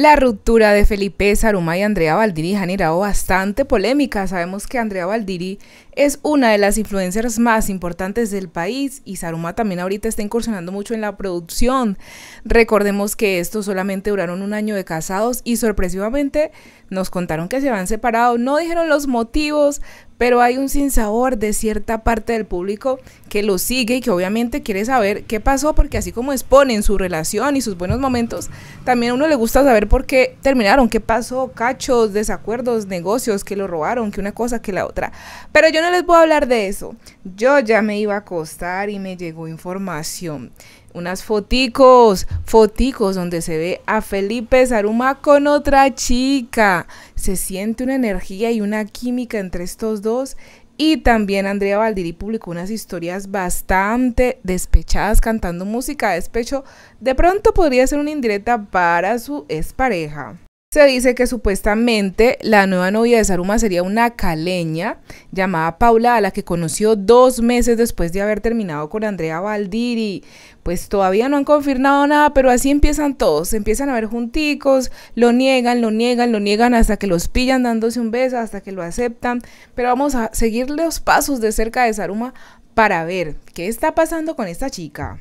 La ruptura de Felipe Saruma y Andrea Valdiri ha generado bastante polémica. Sabemos que Andrea Valdiri es una de las influencers más importantes del país y Saruma también ahorita está incursionando mucho en la producción. Recordemos que estos solamente duraron un año de casados y sorpresivamente nos contaron que se habían separado. No dijeron los motivos, pero hay un sinsabor de cierta parte del público que lo sigue y que obviamente quiere saber qué pasó, porque así como exponen su relación y sus buenos momentos, también a uno le gusta saber por qué terminaron, qué pasó, cachos, desacuerdos, negocios, que lo robaron, que una cosa, que la otra. Pero yo no les voy a hablar de eso. Yo ya me iba a acostar y me llegó información unas foticos, foticos donde se ve a Felipe Zaruma con otra chica. Se siente una energía y una química entre estos dos. Y también Andrea Valdiri publicó unas historias bastante despechadas cantando música de despecho. De pronto podría ser una indirecta para su expareja. Se dice que supuestamente la nueva novia de Saruma sería una caleña llamada Paula, a la que conoció dos meses después de haber terminado con Andrea Valdiri. Pues todavía no han confirmado nada, pero así empiezan todos. Empiezan a ver junticos, lo niegan, lo niegan, lo niegan, hasta que los pillan dándose un beso, hasta que lo aceptan. Pero vamos a seguir los pasos de cerca de Saruma para ver qué está pasando con esta chica.